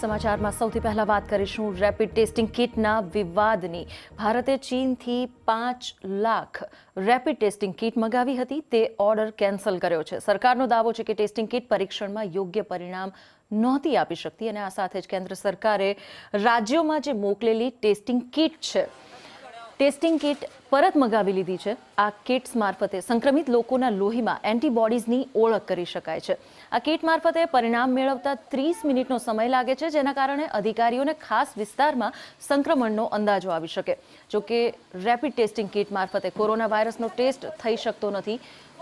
समाचार માં સૌથી પહેલા વાત કરીશું રેપિડ ટેસ્ટિંગ કીટ ના વિવાદ ની ભારતે ચીન થી 5 લાખ રેપિડ ટેસ્ટિંગ કીટ મંગાવી હતી તે ઓર્ડર કેન્સલ કર્યો છે સરકાર નો દાવો છે કે ટેસ્ટિંગ કીટ પરીક્ષણ માં યોગ્ય પરિણામ નોતી આપી શકતી અને આ સાથે જ કેન્દ્ર સરકારે રાજ્યો માં જે મોકલેલી ટેસ્ટિંગ કીટ છે ટેસ્ટિંગ કિટ પરત મગાવી લીધી છે આ કિટ્સ મારફતે સંક્રમિત લોકોના લોહીમાં એન્ટીબોડીઝની ઓળખ કરી શકાય છે આ કિટ મારફતે પરિણામ મેળવતા ત્રીસ મિનિટનો સમય લાગે છે જેના કારણે અધિકારીઓને ખાસ વિસ્તારમાં સંક્રમણનો અંદાજો આવી શકે જો કે રેપિડ ટેસ્ટિંગ કિટ મારફતે કોરોના વાયરસનો ટેસ્ટ થઈ શકતો નથી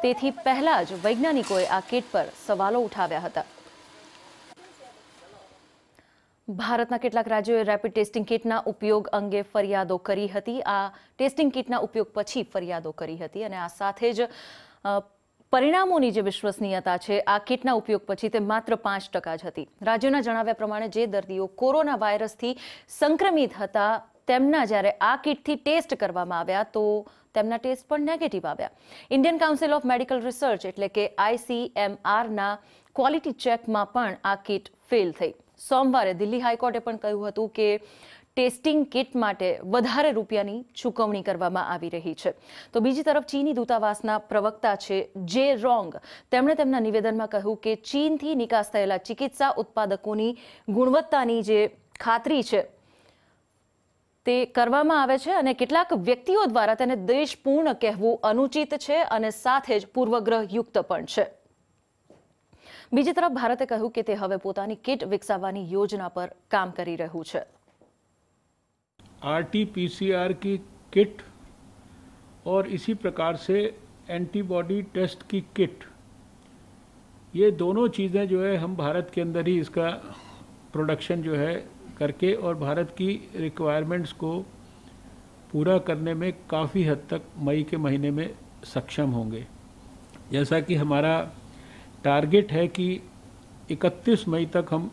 તેથી પહેલાં જ વૈજ્ઞાનિકોએ આ કિટ પર સવાલો ઉઠાવ્યા હતા ભારતના કેટલાક રાજ્યોએ રેપિડ ટેસ્ટિંગ કિટના ઉપયોગ અંગે ફરિયાદો કરી હતી આ ટેસ્ટિંગ કિટના ઉપયોગ પછી ફરિયાદો કરી હતી અને આ સાથે જ પરિણામોની જે વિશ્વસનીયતા છે આ કિટના ઉપયોગ પછી તે માત્ર પાંચ ટકા જ હતી રાજ્યોના જણાવ્યા પ્રમાણે જે દર્દીઓ કોરોના વાયરસથી સંક્રમિત હતા તેમના જ્યારે આ કિટથી ટેસ્ટ કરવામાં આવ્યા તો તેમના ટેસ્ટ પણ નેગેટિવ આવ્યા Indian Council of Medical Research એટલે કે આઈસીએમઆરના ક્વોલિટી ચેકમાં પણ આ કિટ ફેલ થઈ સોમવારે દિલ્હી હાઈકોર્ટે પણ કહ્યું હતું કે ટેસ્ટિંગ કિટ માટે વધારે રૂપિયાની ચૂકવણી કરવામાં આવી રહી છે તો બીજી તરફ ચીની દૂતાવાસના પ્રવક્તા છે જે રોંગ તેમણે તેમના નિવેદનમાં કહ્યું કે ચીનથી નિકાસ થયેલા ચિકિત્સા ઉત્પાદકોની ગુણવત્તાની જે ખાતરી છે તે કરવામાં આવે છે અને કેટલાક વ્યક્તિઓ દ્વારા તેને દેશપૂર્ણ કહેવું અનુચિત છે અને સાથે જ પૂર્વગ્રહયુક્ત પણ છે બીજી તરફ ભારતે કહ્યું કે તે હવે પોતાની કિટ વિકસાવવાની યોજના પર R T P C RTPCR की किट और इसी प्रकार से एंटीबॉडी टेस्ट की किट ये दोनों चीज़ें जो है हम भारत के अंदर ही इसका प्रोडक्शन जो है करके और भारत की रिक्वायरमेंट्स को पूरा करने में काफ़ी हद तक मई के महीने में सक्षम होंगे जैसा कि हमारा टारगेट है कि 31 मई तक हम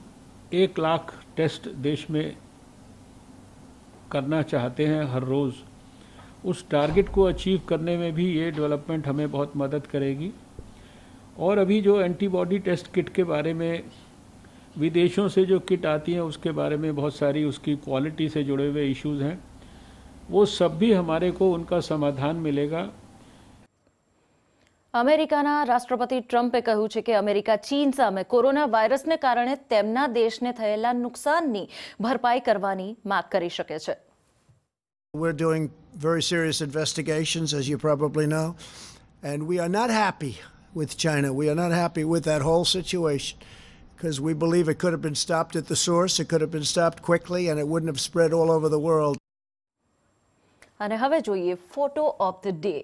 एक लाख टेस्ट देश में करना चाहते हैं हर रोज़ उस टारगेट को अचीव करने में भी ये डेवलपमेंट हमें बहुत मदद करेगी और अभी जो एंटीबॉडी टेस्ट किट के बारे में विदेशों से जो किट आती है उसके बारे में बहुत सारी उसकी क्वालिटी से जुड़े हुए इश्यूज़ हैं वो सब भी हमारे को उनका समाधान मिलेगा અમેરિકાના રાષ્ટ્રપતિ ટ્રમ્પે કહ્યું છે કે અમેરિકા ચીન સામે કોરોના વાયરસને કારણે તેમના દેશને થયેલા નુકસાનની ભરપાઈ કરવાની માંગ કરી શકે છે We're doing very serious investigations as you probably know and we are not happy with China. We are not happy with that whole situation because we believe it could have been stopped at the source, it could have been stopped quickly and it wouldn't have spread all over the world. અને હવે જોઈએ photo of the day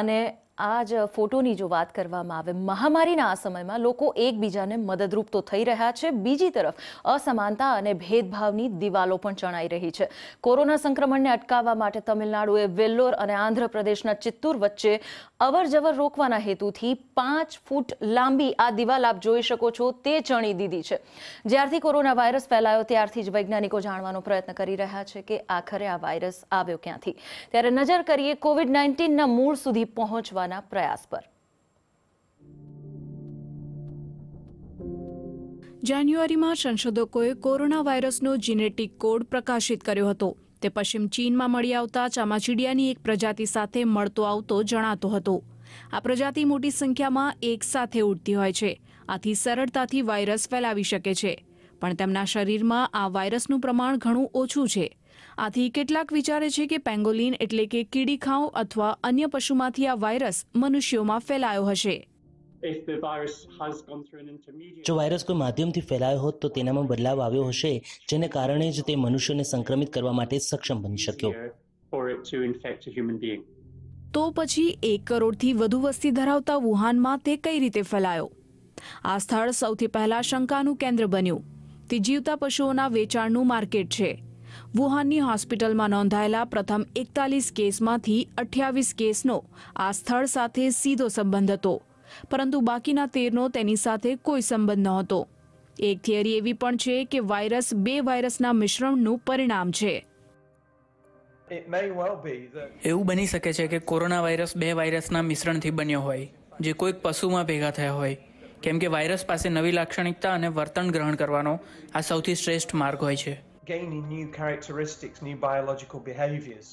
અને આ જ ફોટોની જો વાત કરવામાં આવે મહામારીના આ સમયમાં લોકો એકબીજાને મદદરૂપ તો થઈ રહ્યા છે બીજી તરફ અસમાનતા અને ભેદભાવની દિવાલો પણ ચણાઈ રહી છે કોરોના સંક્રમણને અટકાવવા માટે તમિલનાડુએ વેલ્લોર અને આંધ્રપ્રદેશના ચિત્તૂર વચ્ચે અવરજવર રોકવાના હેતુથી પાંચ ફૂટ લાંબી આ દિવાલ આપ જોઈ શકો છો તે ચણી દીધી છે જ્યારથી કોરોના વાયરસ ફેલાયો ત્યારથી જ વૈજ્ઞાનિકો જાણવાનો પ્રયત્ન કરી રહ્યા છે કે આખરે આ વાયરસ આવ્યો ક્યાંથી ત્યારે નજર કરીએ કોવિડ નાઇન્ટીનના મૂળ સુધી પહોંચવા બનાવવાના પ્રયાસ પર જાન્યુઆરીમાં સંશોધકોએ કોરોના વાયરસનો જીનેટિક કોડ પ્રકાશિત કર્યો હતો તે પશ્ચિમ ચીનમાં મળી આવતા ચામાચીડિયાની એક પ્રજાતિ સાથે મળતો આવતો જણાતો હતો આ પ્રજાતિ મોટી સંખ્યામાં એક સાથે ઉડતી હોય છે આથી સરળતાથી વાયરસ ફેલાવી શકે છે પણ તેમના શરીરમાં આ વાયરસનું પ્રમાણ ઘણું ઓછું છે આથી કેટલાક વિચારે છે કે પેંગોલિન એટલે કે કીડી કીડીખાઉ અથવા અન્ય પશુમાંથી આ વાયરસ મનુષ્યોમાં ફેલાયો હશે જો વાયરસ કોઈ માધ્યમથી ફેલાયો હોત તો તેનામાં બદલાવ આવ્યો હશે જેને કારણે જ તે મનુષ્યને સંક્રમિત કરવા માટે સક્ષમ બની શક્યો તો પછી એક કરોડથી વધુ વસ્તી ધરાવતા વુહાનમાં તે કઈ રીતે ફેલાયો આ સ્થળ સૌથી પહેલા શંકાનું કેન્દ્ર બન્યું તે જીવતા પશુઓના વેચાણનું માર્કેટ છે વુહાનની હોસ્પિટલમાં નોંધાયેલા પ્રથમ એકતાલીસ કેસમાંથી અઠ્યાવીસ કેસનો આ સ્થળ સાથે સીધો સંબંધ હતો પરંતુ બાકીના તેરનો તેની સાથે કોઈ સંબંધ નહોતો એક થિયરી એવી પણ છે કે વાયરસ બે વાયરસના મિશ્રણનું પરિણામ છે એવું બની શકે છે કે કોરોના વાયરસ બે વાયરસના મિશ્રણથી બન્યો હોય જે કોઈક પશુમાં ભેગા થયા હોય કેમ કે વાયરસ પાસે નવી લાક્ષણિકતા અને વર્તન ગ્રહણ કરવાનો આ સૌથી શ્રેષ્ઠ માર્ગ હોય છે gaining new characteristics, new biological behaviors.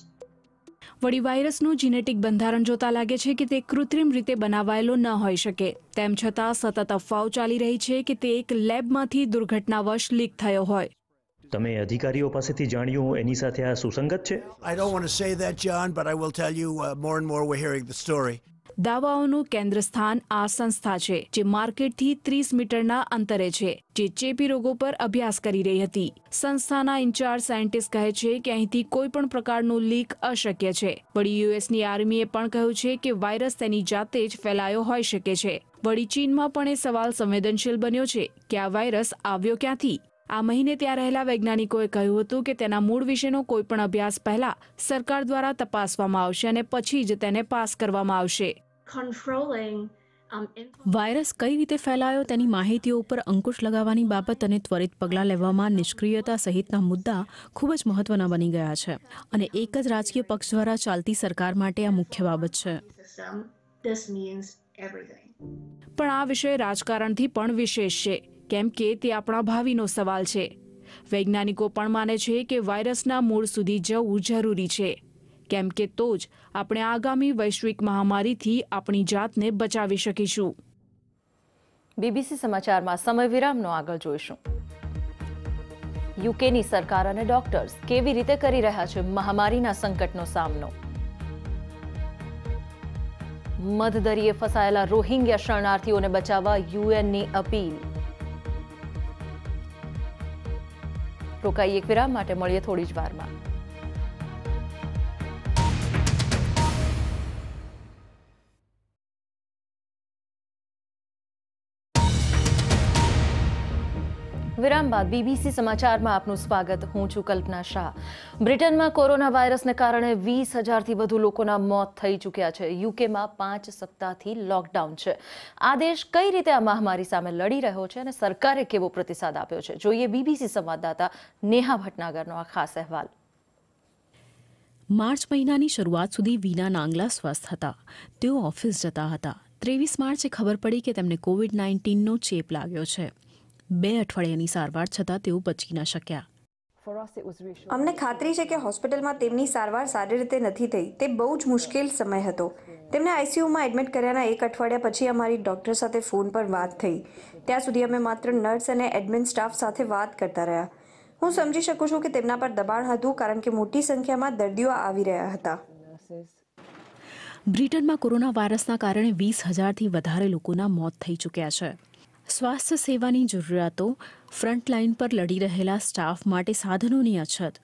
વળી વાયરસનું જીનેટિક બંધારણ જોતા લાગે છે કે તે કૃત્રિમ રીતે બનાવાયેલો ન હોઈ શકે તેમ છતાં સતત અફવાઓ ચાલી રહી છે કે તે એક લેબમાંથી દુર્ઘટનાવશ લીક થયો હોય તમે અધિકારીઓ પાસેથી જાણ્યું એની સાથે આ સુસંગત છે I don't want to say that John but I will tell you uh, more and more we're hearing the story દાવાઓનું કેન્દ્ર સ્થાન આ સંસ્થા છે જે માર્કેટથી ત્રીસ મીટરના અંતરે છે જે ચેપી રોગો પર અભ્યાસ કરી રહી હતી સંસ્થાના ઇન્ચાર્જ સાયન્ટિસ્ટ કહે છે કે અહીંથી કોઈ પણ પ્રકારનું લીક અશક્ય છે વળી યુએસની આર્મીએ પણ કહ્યું છે કે વાયરસ તેની જાતે જ ફેલાયો હોઈ શકે છે વળી ચીનમાં પણ એ સવાલ સંવેદનશીલ બન્યો છે કે આ વાયરસ આવ્યો ક્યાંથી આ મહિને ત્યાં રહેલા વૈજ્ઞાનિકોએ કહ્યું હતું કે તેના મૂળ વિશેનો કોઈપણ અભ્યાસ પહેલા સરકાર દ્વારા તપાસવામાં આવશે અને પછી જ તેને પાસ કરવામાં આવશે um, વાયરસ કઈ રીતે ફેલાયો તેની માહિતીઓ ઉપર અંકુશ લગાવવાની બાબત અને ત્વરિત પગલાં લેવામાં નિષ્ક્રિયતા સહિતના મુદ્દા ખૂબ જ મહત્વના બની ગયા છે અને એક જ રાજકીય પક્ષ દ્વારા ચાલતી સરકાર માટે આ મુખ્ય બાબત છે પણ આ વિષય રાજકારણથી પણ વિશેષ છે કેમ કે તે આપણા ભાવિનો સવાલ છે વૈજ્ઞાનિકો પણ માને છે કે વાયરસના મૂળ સુધી જવું જરૂરી છે કેમ કે તો જ આપણે આગામી વૈશ્વિક મહામારીથી આપણી જાતને બચાવી શકીશું બીબીસી સમાચારમાં સમય વિરામનો આગળ જોઈશું યુકેની સરકાર અને ડોક્ટર્સ કેવી રીતે કરી રહ્યા છે મહામારીના સંકટનો સામનો મધદરીએ ફસાયેલા રોહિંગ્યા શરણાર્થીઓને બચાવવા યુએનની અપીલ રોકાઈએ એક વિરામ માટે મળીએ થોડી જ વારમાં વિરામ બાદ બીબીસી સમાચારમાં આપનું સ્વાગત હું છું કલ્પના શાહ બ્રિટનમાં કોરોના વાયરસને કારણે વીસ હજારથી વધુ લોકોના મોત થઈ ચૂક્યા છે યુકેમાં પાંચ સપ્તાહથી લોકડાઉન છે આ દેશ કઈ રીતે આ મહામારી સામે લડી રહ્યો છે અને સરકારે કેવો પ્રતિસાદ આપ્યો છે જોઈએ બીબીસી સંવાદદાતા નેહા ભટનાગરનો આ ખાસ અહેવાલ માર્ચ મહિનાની શરૂઆત સુધી વીના નાંગલા સ્વસ્થ હતા તેઓ ઓફિસ જતા હતા ત્રેવીસ માર્ચે ખબર પડી કે તેમને કોવિડ નાઇન્ટીનનો ચેપ લાગ્યો છે બે અઠવાડિયાની સારવાર છતાં તેઓ બચી ન શક્યા અમને ખાતરી છે કે હોસ્પિટલમાં તેમની સારવાર સારી રીતે નથી થઈ તે બહુ જ મુશ્કેલ સમય હતો તેમને આઈસીયુમાં એડમિટ કર્યાના એક અઠવાડિયા પછી અમારી ડૉક્ટર સાથે ફોન પર વાત થઈ ત્યાં સુધી અમે માત્ર નર્સ અને એડમિન સ્ટાફ સાથે વાત કરતા રહ્યા હું સમજી શકું છું કે તેમના પર દબાણ હતું કારણ કે મોટી સંખ્યામાં દર્દીઓ આવી રહ્યા હતા બ્રિટનમાં કોરોના વાયરસના કારણે વીસ હજારથી વધારે લોકોના મોત થઈ ચૂક્યા છે સ્વાસ્થ્ય સેવાની જરૂરિયાતો ફ્રન્ટલાઇન પર લડી રહેલા સ્ટાફ માટે સાધનોની અછત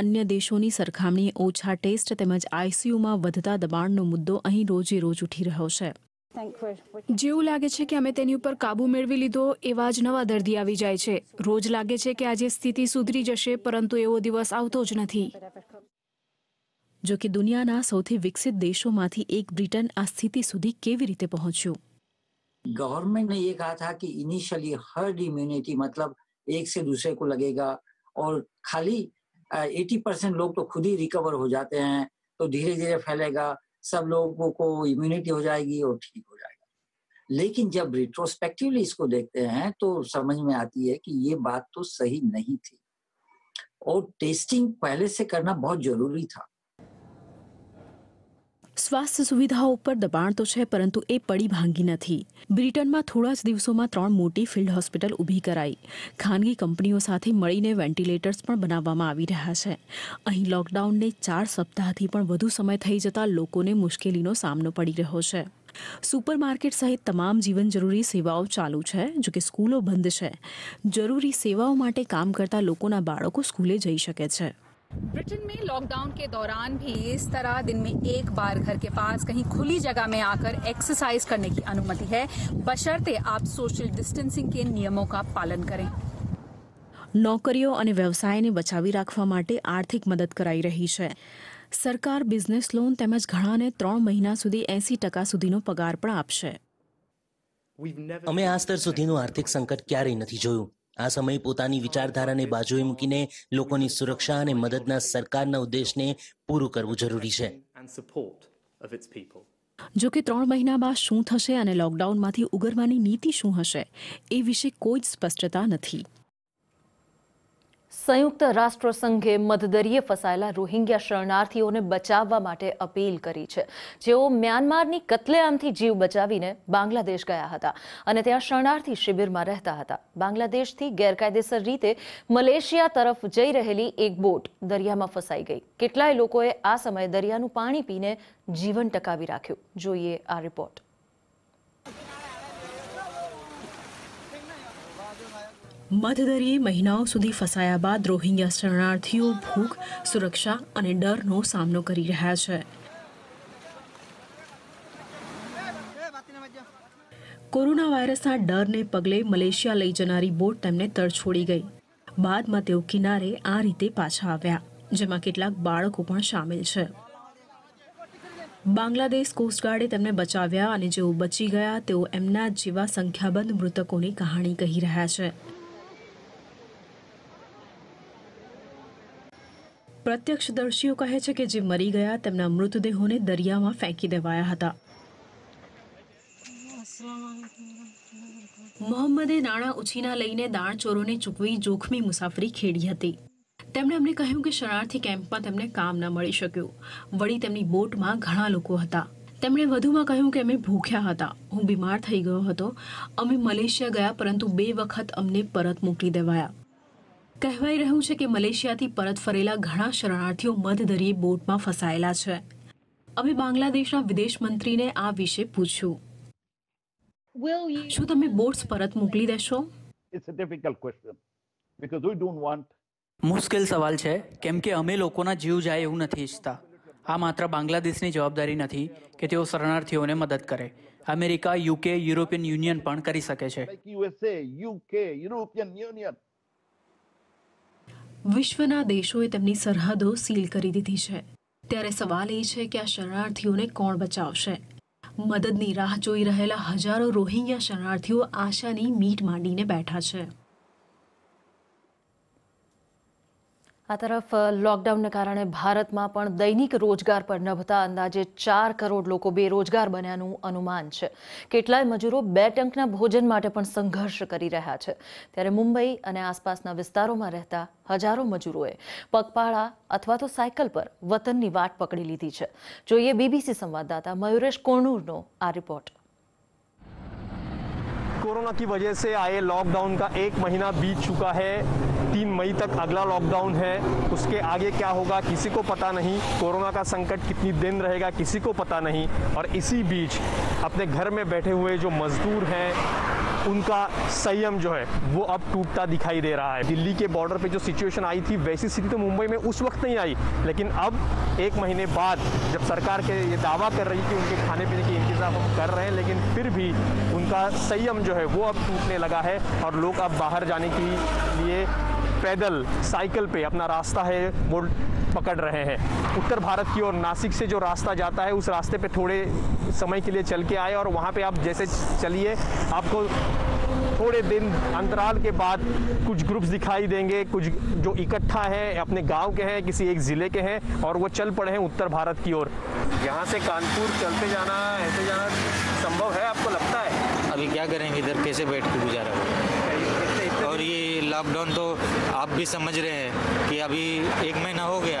અન્ય દેશોની સરખામણીએ ઓછા ટેસ્ટ તેમજ આઈસીયુમાં વધતા દબાણનો મુદ્દો અહીં રોજે રોજ ઉઠી રહ્યો છે જેવું લાગે છે કે અમે તેની ઉપર કાબુ મેળવી લીધો એવા જ નવા દર્દી આવી જાય છે રોજ લાગે છે કે આજે સ્થિતિ સુધરી જશે પરંતુ એવો દિવસ આવતો જ નથી જો કે દુનિયાના સૌથી વિકસિત દેશોમાંથી એક બ્રિટન આ સ્થિતિ સુધી કેવી રીતે પહોંચ્યું गवर्नमेंट ने ये कहा था कि इनिशियली हर्ड इम्यूनिटी मतलब एक से दूसरे को लगेगा और खाली एटी परसेंट लोग तो खुद ही रिकवर हो जाते हैं तो धीरे धीरे फैलेगा सब लोगों को इम्यूनिटी हो जाएगी और ठीक हो जाएगा लेकिन जब रिट्रोस्पेक्टिवली इसको देखते हैं तो समझ में आती है कि ये बात तो सही नहीं थी और टेस्टिंग पहले से करना बहुत जरूरी था સ્વાસ્થ્ય સુવિધાઓ ઉપર દબાણ તો છે પરંતુ એ પડી ભાંગી નથી બ્રિટનમાં થોડા જ દિવસોમાં ત્રણ મોટી ફિલ્ડ હોસ્પિટલ ઊભી કરાઈ ખાનગી કંપનીઓ સાથે મળીને વેન્ટિલેટર્સ પણ બનાવવામાં આવી રહ્યા છે અહીં લોકડાઉનને ચાર સપ્તાહથી પણ વધુ સમય થઈ જતા લોકોને મુશ્કેલીનો સામનો પડી રહ્યો છે સુપરમાર્કેટ સહિત તમામ જીવન જરૂરી સેવાઓ ચાલુ છે જો કે સ્કૂલો બંધ છે જરૂરી સેવાઓ માટે કામ કરતા લોકોના બાળકો સ્કૂલે જઈ શકે છે ब्रिटेन में लॉकडाउन के दौरान भी इस तरह दिन में एक बार घर के पास कहीं खुली जगह में आकर एक्सरसाइज करने की अनुमति है बशर्ते आप सोशल डिस्टन्सिंग के नियमों का पालन करें નોકરીઓ અને વ્યવસાયને બચાવી રાખવા માટે આર્થિક મદદ કરાઈ રહી છે સરકાર બિઝનેસ લોન તેમજ ઘણાને ત્રણ મહિના સુધી એસી ટકા સુધીનો પગાર પણ આપશે અમે આ તક સુધીનું આર્થિક સંકટ ક્યારેય નથી જોયું આ સમય પોતાની વિચારધારાને બાજુએ મૂકીને લોકોની સુરક્ષા અને મદદના સરકારના ઉદ્દેશને પૂરું કરવું જરૂરી છે જો કે ત્રણ મહિનામાં શું થશે અને લોકડાઉનમાંથી ઉગરવાની નીતિ શું હશે એ વિશે કોઈ જ સ્પષ્ટતા નથી સંયુક્ત રાષ્ટ્રસંઘે મધદરીએ ફસાયેલા રોહિંગ્યા શરણાર્થીઓને બચાવવા માટે અપીલ કરી છે જેઓ મ્યાનમારની કતલેઆમથી જીવ બચાવીને બાંગ્લાદેશ ગયા હતા અને ત્યાં શરણાર્થી શિબિરમાં રહેતા હતા બાંગ્લાદેશથી ગેરકાયદેસર રીતે મલેશિયા તરફ જઈ રહેલી એક બોટ દરિયામાં ફસાઈ ગઈ કેટલાય લોકોએ આ સમયે દરિયાનું પાણી પીને જીવન ટકાવી રાખ્યું જોઈએ આ રિપોર્ટ મધદરીએ મહિનાઓ સુધી ફસાયા બાદ રોહિંગ્યા શરણાર્થીઓ ભૂખ સુરક્ષા અને ડરનો સામનો કરી રહ્યા છે કોરોના વાયરસના ડરને પગલે મલેશિયા લઈ જનારી બોટ તેમને તરછોડી ગઈ બાદમાં તેઓ કિનારે આ રીતે પાછા આવ્યા જેમાં કેટલાક બાળકો પણ સામેલ છે બાંગ્લાદેશ કોસ્ટગાર્ડે તેમને બચાવ્યા અને જેઓ બચી ગયા તેઓ એમના જેવા સંખ્યાબંધ મૃતકોની કહાણી કહી રહ્યા છે પ્રત્યક્ષદર્શીઓ કહે છે કે જે મરી ગયા તેમના મૃતદેહોને દરિયામાં ફેંકી દેવાયા હતા મોહમ્મદે નાણાં ઉછીના લઈને દાણચોરોને ચૂકવી જોખમી મુસાફરી ખેડી હતી તેમણે અમને કહ્યું કે શરણાર્થી કેમ્પમાં તેમને કામ ન મળી શક્યું વળી તેમની બોટમાં ઘણા લોકો હતા તેમણે વધુમાં કહ્યું કે અમે ભૂખ્યા હતા હું બીમાર થઈ ગયો હતો અમે મલેશિયા ગયા પરંતુ બે વખત અમને પરત મોકલી દેવાયા કહેવાઈ રહ્યું છે કે મલેશિયાથી પરત ફરેલા ઘણા શરણાર્થીઓ મધદરિયે બોટમાં ફસાયેલા છે અમે બાંગ્લાદેશના વિદેશ મંત્રીને આ વિશે પૂછ્યું શું તમે બોટ્સ પરત મોકલી દેશો મુશ્કેલ સવાલ છે કેમ કે અમે લોકોના જીવ જાય એવું નથી ઈચ્છતા આ માત્ર બાંગ્લાદેશની જવાબદારી નથી કે તેઓ શરણાર્થીઓને મદદ કરે અમેરિકા યુકે યુરોપિયન યુનિયન પણ કરી શકે છે યુએસએ યુકે યુરોપિયન યુનિયન વિશ્વના દેશોએ તેમની સરહદો સીલ કરી દીધી છે ત્યારે સવાલ એ છે કે આ શરણાર્થીઓને કોણ બચાવશે મદદની રાહ જોઈ રહેલા હજારો રોહિંગ્યા શરણાર્થીઓ આશાની મીટ માંડીને બેઠા છે આ તરફ લોકડાઉનને કારણે ભારતમાં પણ દૈનિક રોજગાર પર નભતા અંદાજે ચાર કરોડ લોકો બેરોજગાર બન્યાનું અનુમાન છે કેટલાય મજૂરો બે ટંકના ભોજન માટે પણ સંઘર્ષ કરી રહ્યા છે ત્યારે મુંબઈ અને આસપાસના વિસ્તારોમાં રહેતા હજારો મજૂરોએ પગપાળા અથવા તો સાયકલ પર વતનની વાટ પકડી લીધી છે જોઈએ બીબીસી સંવાદદાતા મયુરેશ કોણુરનો આ રિપોર્ટ કોરોના કી વજહ સે આયે લॉकडाउन का એક મહિના बीत ચુકા है तीन मई तक अगला लॉकडाउन है उसके आगे क्या होगा किसी को पता नहीं कोरोना का संकट कितनी दिन रहेगा किसी को पता नहीं और इसी बीच अपने घर में बैठे हुए जो मज़दूर हैं उनका संयम जो है वो अब टूटता दिखाई दे रहा है दिल्ली के बॉर्डर पे जो सिचुएशन आई थी वैसी स्थिति तो मुंबई में उस वक्त नहीं आई लेकिन अब एक महीने बाद जब सरकार के ये दावा कर रही कि उनके खाने पीने की इंतज़ाम हम कर रहे हैं लेकिन फिर भी उनका संयम जो है वो अब टूटने लगा है और लोग अब बाहर जाने के लिए पैदल साइकिल पे अपना रास्ता है वो पकड़ रहे हैं उत्तर भारत की ओर नासिक से जो रास्ता जाता है उस रास्ते पे थोड़े समय के लिए चल के आए और वहाँ पे आप जैसे चलिए आपको थोड़े दिन अंतराल के बाद कुछ ग्रुप्स दिखाई देंगे कुछ जो इकट्ठा है अपने गांव के हैं किसी एक ज़िले के हैं और वो चल पड़े हैं उत्तर भारत की ओर यहाँ से कानपुर चलते जाना ऐसे जाना संभव है आपको लगता है अभी क्या करेंगे इधर कैसे बैठ के गुजारा लॉकडाउन तो आप भी समझ रहे हैं कि अभी एक महीना हो गया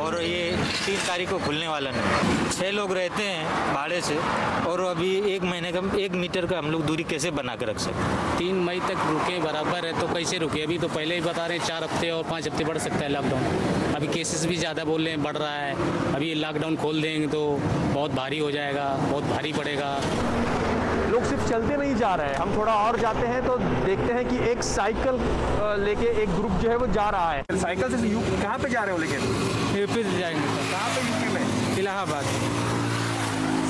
और ये तीन तारीख को खुलने वाला नहीं छः लोग रहते हैं भाड़े से और अभी एक महीने का एक मीटर का हम लोग दूरी कैसे बना के रख सकते तीन मई तक रुके बराबर है तो कैसे रुके अभी तो पहले ही बता रहे हैं चार हफ्ते और पाँच हफ्ते बढ़ सकता है लॉकडाउन अभी केसेस भी ज़्यादा बोल रहे हैं बढ़ रहा है अभी लॉकडाउन खोल देंगे तो बहुत भारी हो जाएगा बहुत भारी पड़ेगा लोग सिर्फ चलते नहीं जा रहे हैं हम थोड़ा और जाते हैं तो देखते हैं कि एक साइकिल लेके एक ग्रुप जो है वो जा रहा है साइकिल से यू कहाँ पे जा रहे हो लेकिन यूपी से जाएंगे कहाँ पे यूपी में इलाहाबाद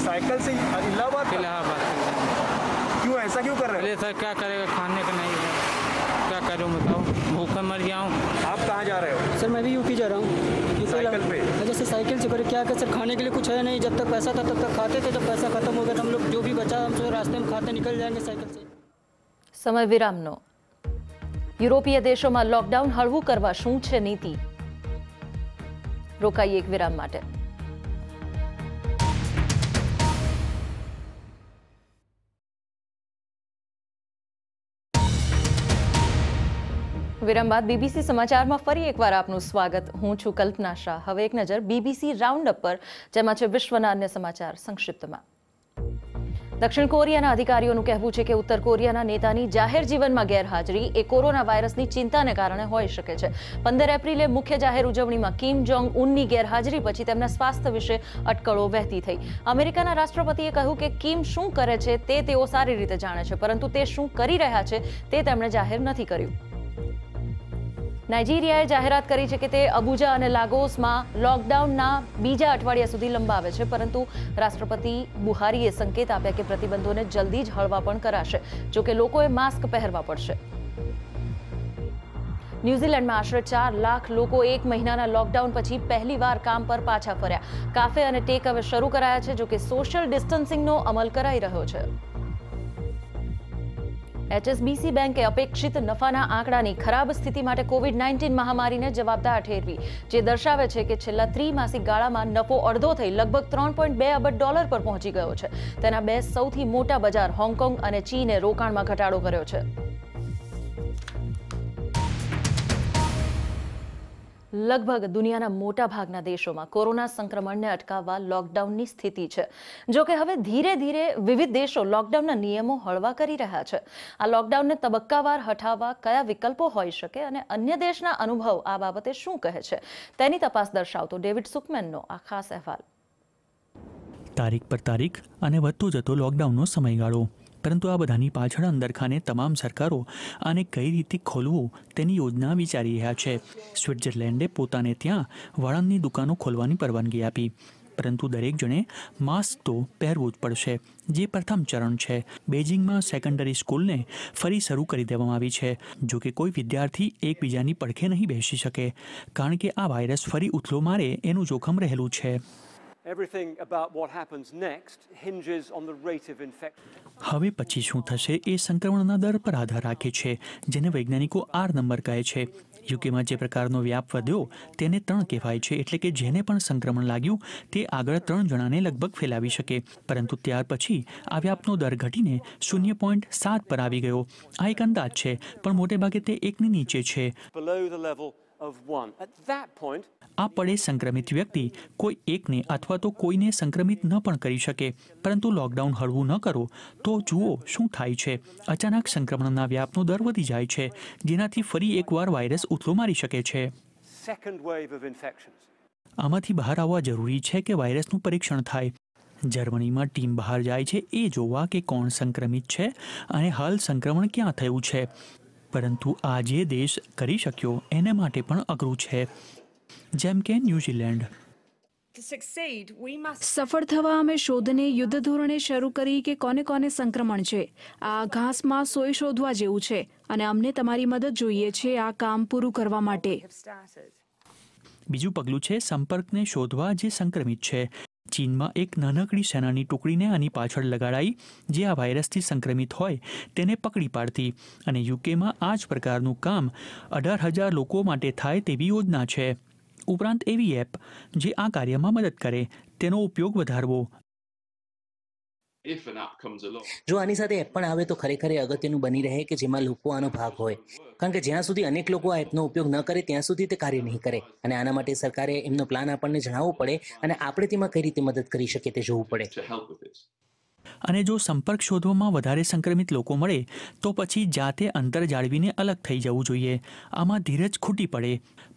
साइकिल से इलाहाबाद इलाहाबाद क्यों ऐसा क्यों कर रहे हैं सर क्या करेगा खाने का नहीं है क्या करूँ बताओ भूखा मर गया हूँ आप कहाँ जा रहे हो सर मैं भी यूपी जा रहा हूँ साइकिल पे से साइकिल से करे क्या कर सर खाने के लिए कुछ है नहीं जब तक पैसा था तब तक खाते थे जब पैसा खत्म हो गया तो हम लोग जो भी बचा हम सब रास्ते में खाते निकल जाएंगे साइकिल से विराम नो यूरोपीय देशों में लॉकडाउन हलवू करने शू नीति रोकाई एक विराम माटे। વિરામ બાદ બીબીસી સમાચારમાં ફરી એકવાર આપનું સ્વાગત હું છું કલ્પના શાહ હવે એક નજર બીબીસી રાઉન્ડ અપ પર જેમાં છે વિશ્વના અન્ય સમાચાર સંક્ષિપ્તમાં દક્ષિણ કોરિયાના અધિકારીઓનું કહેવું છે કે ઉત્તર કોરિયાના નેતાની જાહેર જીવનમાં ગેરહાજરી એ કોરોના વાયરસની ચિંતાને કારણે હોઈ શકે છે પંદર એપ્રિલે મુખ્ય જાહેર ઉજવણીમાં કિમ જોંગ ઉનની ગેરહાજરી પછી તેમના સ્વાસ્થ્ય વિશે અટકળો વહેતી થઈ અમેરિકાના રાષ્ટ્રપતિએ કહ્યું કે કિમ શું કરે છે તે તેઓ સારી રીતે જાણે છે પરંતુ તે શું કરી રહ્યા છે તે તેમણે જાહેર નથી કર્યું નાઇજીરિયાએ જાહેરાત કરી છે કે તે અબુજા અને લાગોસમાં લોકડાઉનના બીજા અઠવાડિયા સુધી લંબાવે છે પરંતુ રાષ્ટ્રપતિ બુહારીએ સંકેત આપ્યા કે પ્રતિબંધોને જલ્દી જ હળવા પણ કરાશે જોકે લોકોએ માસ્ક પહેરવા પડશે ન્યૂઝીલેન્ડમાં આશરે ચાર લાખ લોકો એક મહિનાના લોકડાઉન પછી પહેલીવાર કામ પર પાછા ફર્યા કાફે અને ટેક હવે શરૂ કરાયા છે જોકે સોશિયલ ડિસ્ટન્સિંગનો અમલ કરાઈ રહ્યો છે એચએસબીસી બેંકે અપેક્ષિત નફાના આંકડાની ખરાબ સ્થિતિ માટે કોવિડ નાઇન્ટીન મહામારીને જવાબદાર ઠેરવી જે દર્શાવે છે કે છેલ્લા ત્રિમાસિક ગાળામાં નફો અડધો થઈ લગભગ ત્રણ પોઈન્ટ બે અબજ ડોલર પર પહોંચી ગયો છે તેના બે સૌથી મોટા બજાર હોંગકોંગ અને ચીને રોકાણમાં ઘટાડો કર્યો છે લગભગ દુનિયાના મોટા ભાગના દેશોમાં કોરોના સંક્રમણને અટકાવવા લોકડાઉનની સ્થિતિ છે જો કે હવે ધીરે ધીરે વિવિધ દેશો લોકડાઉનના નિયમો હળવા કરી રહ્યા છે આ લોકડાઉનને તબક્કાવાર હટાવવા કયા વિકલ્પો હોઈ શકે અને અન્ય દેશના અનુભવ આ બાબતે શું કહે છે તેની તપાસ દર્શાવતો ડેવિડ સુકમેનનો આ ખાસ અહેવાલ તારીખ પર તારીખ અને વધતો જતો લોકડાઉનનો સમયગાળો પરંતુ આ બધાની પાછળ અંદરખાને તમામ સરકારો આને કઈ રીતે ખોલવું તેની યોજના વિચારી રહ્યા છે સ્વિટ્ઝરલેન્ડે પોતાને ત્યાં વળાંદની દુકાનો ખોલવાની પરવાનગી આપી પરંતુ દરેક જણે માસ્ક તો પહેરવું જ પડશે જે પ્રથમ ચરણ છે બેઇજિંગમાં સેકન્ડરી સ્કૂલને ફરી શરૂ કરી દેવામાં આવી છે જો કે કોઈ વિદ્યાર્થી એકબીજાની પડખે નહીં બેસી શકે કારણ કે આ વાયરસ ફરી ઉથલો મારે એનું જોખમ રહેલું છે Everything about what happens next hinges on the rate of infection. હવે પછી શું થશે એ સંક્રમણના દર પર આધાર રાખે છે જેને વૈજ્ઞાનિકો આર નંબર કહે છે યુકેમાં જે પ્રકારનો વ્યાપ વધ્યો તેને ત્રણ કહેવાય છે એટલે કે જેને પણ સંક્રમણ લાગ્યું તે આગળ ત્રણ જણાને લગભગ ફેલાવી શકે પરંતુ ત્યાર પછી આ વ્યાપનો દર ઘટીને શૂન્ય પોઈન્ટ સાત પર આવી ગયો આ એક અંદાજ છે પણ મોટે ભાગે તે એકની નીચે છે આ પડે સંક્રમિત વ્યક્તિ કોઈ એકને અથવા તો કોઈને સંક્રમિત ન પણ કરી શકે પરંતુ લોકડાઉન હળવું ન કરો તો જુઓ શું થાય છે અચાનક સંક્રમણના વ્યાપનો દર વધી જાય છે જેનાથી ફરી એકવાર વાયરસ ઉથલો મારી શકે છે આમાંથી બહાર આવવા જરૂરી છે કે વાયરસનું પરીક્ષણ થાય જર્મનીમાં ટીમ બહાર જાય છે એ જોવા કે કોણ સંક્રમિત છે અને હાલ સંક્રમણ ક્યાં થયું છે પરંતુ આ જે દેશ કરી શક્યો એને માટે પણ અઘરું છે જેમ કે ન્યૂઝીલેન્ડ સફળ થવા અમે શોધને યુદ્ધ ધોરણે શરૂ કરી કે કોને કોને સંક્રમણ છે આ ઘાસમાં સોય શોધવા જેવું છે અને અમને તમારી મદદ જોઈએ છે આ કામ પૂરું કરવા માટે બીજું પગલું છે સંપર્કને શોધવા જે સંક્રમિત છે ચીનમાં એક નાનકડી સેનાની ટુકડીને આની પાછળ લગાડાઈ જે આ વાયરસથી સંક્રમિત હોય તેને પકડી પાડતી અને યુકેમાં આ જ પ્રકારનું કામ અઢાર હજાર લોકો માટે થાય તેવી યોજના છે ઉપરાંત એવી એપ જે આ કાર્યમાં મદદ કરે તેનો ઉપયોગ વધારવો જો આની સાથે એપ પણ આવે તો ખરેખર અગત્યનું બની રહે કે જેમાં લોકો આનો ભાગ હોય કારણ કે જ્યાં સુધી અનેક લોકો આ એપનો ઉપયોગ ન કરે ત્યાં સુધી તે કાર્ય નહીં કરે અને આના માટે સરકારે એમનો પ્લાન આપણને જણાવવો પડે અને આપણે તેમાં કઈ રીતે મદદ કરી શકીએ તે જોવું પડે અને જો સંપર્ક શોધવામાં વધારે સંક્રમિત લોકો મળે તો પછી જાતે અંતર જાળવીને અલગ થઈ જવું જોઈએ આમાં ધીરજ ખૂટી પડે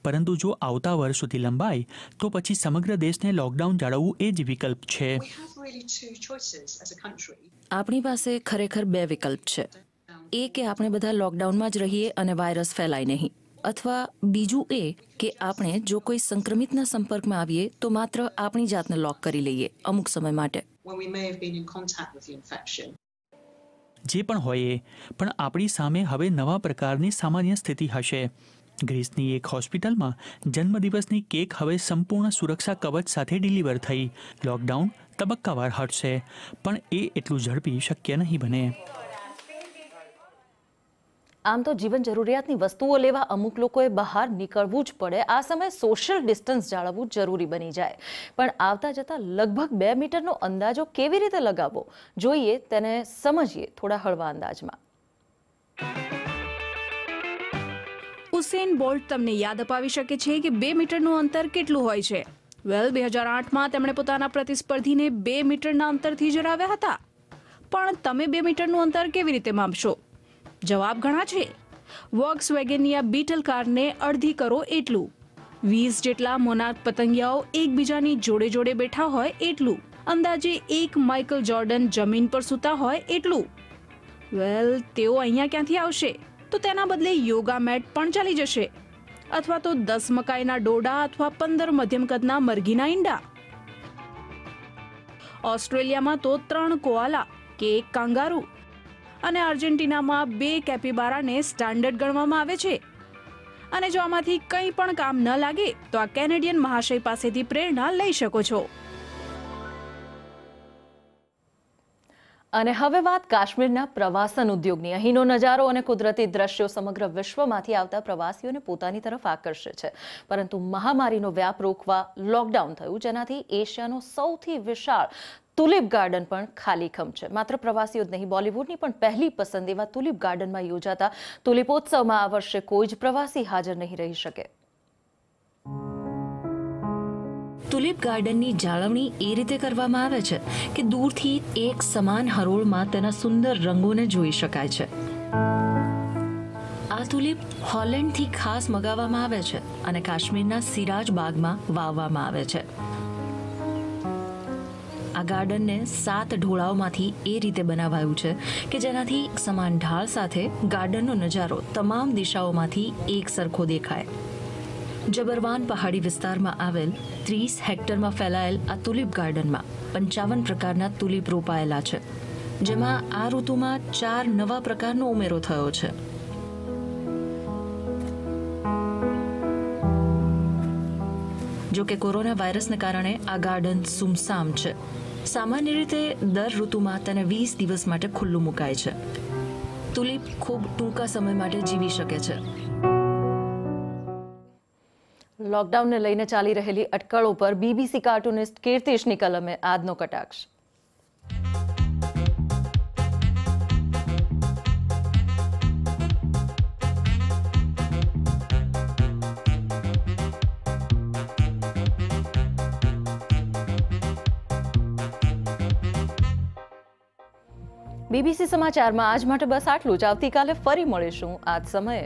પરંતુ જો આવતા વર્ષ સુધી લંબાય તો પછી સમગ્ર દેશને લોકડાઉન જાળવવું એ જ વિકલ્પ છે આપણી પાસે ખરેખર બે વિકલ્પ છે એ કે આપણે બધા લોકડાઉનમાં જ રહીએ અને વાયરસ ફેલાય નહીં અથવા બીજું એ કે આપણે જો કોઈ સંક્રમિતના સંપર્કમાં આવીએ તો માત્ર આપણી જાતને લોક કરી લઈએ અમુક સમય માટે when we may have been in contact with the infection. જે પણ હોઈએ પણ આપણી સામે હવે નવા પ્રકારની સામાન્ય સ્થિતિ હશે ગ્રીસની એક હોસ્પિટલમાં જન્મદિવસની કેક હવે સંપૂર્ણ સુરક્ષા કવચ સાથે ડિલિવર થઈ લોકડાઉન તબક્કાવાર હટશે પણ એ એટલું ઝડપી શક્ય નહીં બને આમ તો જીવન જરૂરિયાતની વસ્તુઓ લેવા અમુક લોકોએ બહાર નીકળવું જ પડે આ સમયે સોશિયલ ડિસ્ટન્સ જાળવવું જરૂરી બની જાય પણ આવતા જતા લગભગ બે મીટરનો અંદાજો કેવી રીતે લગાવવો જોઈએ તેને સમજીએ થોડા હળવા અંદાજમાં ઉસેન બોલ્ટ તમને યાદ અપાવી શકે છે કે બે મીટરનું અંતર કેટલું હોય છે વેલ બે હજાર આઠમાં તેમણે પોતાના પ્રતિસ્પર્ધીને બે મીટરના અંતરથી જરાવ્યા હતા પણ તમે બે મીટરનું અંતર કેવી રીતે માપશો જવાબ ઘણા છે વોક્સ વેગેનિયા બીટલ કારને અડધી કરો એટલું વીસ જેટલા મોનાર્ક પતંગિયાઓ એકબીજાની જોડે જોડે બેઠા હોય એટલું અંદાજે એક માઇકલ જોર્ડન જમીન પર સૂતા હોય એટલું વેલ તેઓ અહીંયા ક્યાંથી આવશે તો તેના બદલે યોગા મેટ પણ ચાલી જશે અથવા તો દસ મકાઈના ડોડા અથવા પંદર મધ્યમ કદના મરઘીના ઈંડા ઓસ્ટ્રેલિયામાં તો ત્રણ કોઆલા કે એક કાંગારૂ અને આર્જેન્ટિનામાં બે કેપીબારાને સ્ટાન્ડર્ડ ગણવામાં આવે છે અને જો આમાંથી કંઈ પણ કામ ન લાગે તો આ કેનેડિયન મહાશય પાસેથી પ્રેરણા લઈ શકો છો અને હવે વાત કાશ્મીરના પ્રવાસન ઉદ્યોગની અહીંનો નજારો અને કુદરતી દ્રશ્યો સમગ્ર વિશ્વમાંથી આવતા પ્રવાસીઓને પોતાની તરફ આકર્ષે છે પરંતુ મહામારીનો વ્યાપ રોકવા લોકડાઉન થયું જેનાથી એશિયાનો સૌથી વિશાળ તુલિપ ગાર્ડન પણ ખાલીખમ છે માત્ર પ્રવાસીઓ જ નહીં બોલિવૂડની પણ પહેલી પસંદ એવા તુલિપ ગાર્ડનમાં યોજાતા તુલિપોત્સવમાં આ વર્ષે કોઈ જ પ્રવાસી હાજર નહીં રહી શકે તુલિપ ગાર્ડનની જાળવણી એ રીતે કરવામાં આવે છે કે દૂરથી એક સમાન હરોળમાં તેના સુંદર રંગોને જોઈ શકાય છે આ તુલિપ હોલેન્ડથી ખાસ મગાવવામાં આવે છે અને કાશ્મીરના સિરાજ બાગમાં વાવવામાં આવે છે આ ગાર્ડનને સાત ઢોળાવમાંથી એ રીતે બનાવાયું છે કે જેનાથી સમાન ઢાળ સાથે ગાર્ડનનો નજારો તમામ દિશાઓમાંથી એક સરખો દેખાય જબરવાન પહાડી વિસ્તારમાં આવેલ ત્રીસ હેક્ટરમાં ફેલાયેલ આ તુલિપ ગાર્ડનમાં પંચાવન પ્રકારના તુલિપ રોપાયેલા છે જેમાં આ ઋતુમાં ચાર નવા પ્રકારનો ઉમેરો થયો છે જો કે કોરોના વાયરસને કારણે આ ગાર્ડન સુમસામ છે સામાન્ય રીતે દર ઋતુમાં તેને વીસ દિવસ માટે ખુલ્લું મુકાય છે તુલિપ ખૂબ ટૂંકા સમય માટે જીવી શકે છે લોકડાઉનને લઈને ચાલી રહેલી અટકળો પર બીબીસી કાર્ટુનિસ્ટ કીર્તિશની કલમે આજનો કટાક્ષ બીબીસી સમાચારમાં આજ માટે બસ આટલું જ આવતીકાલે ફરી મળીશું આજ સમયે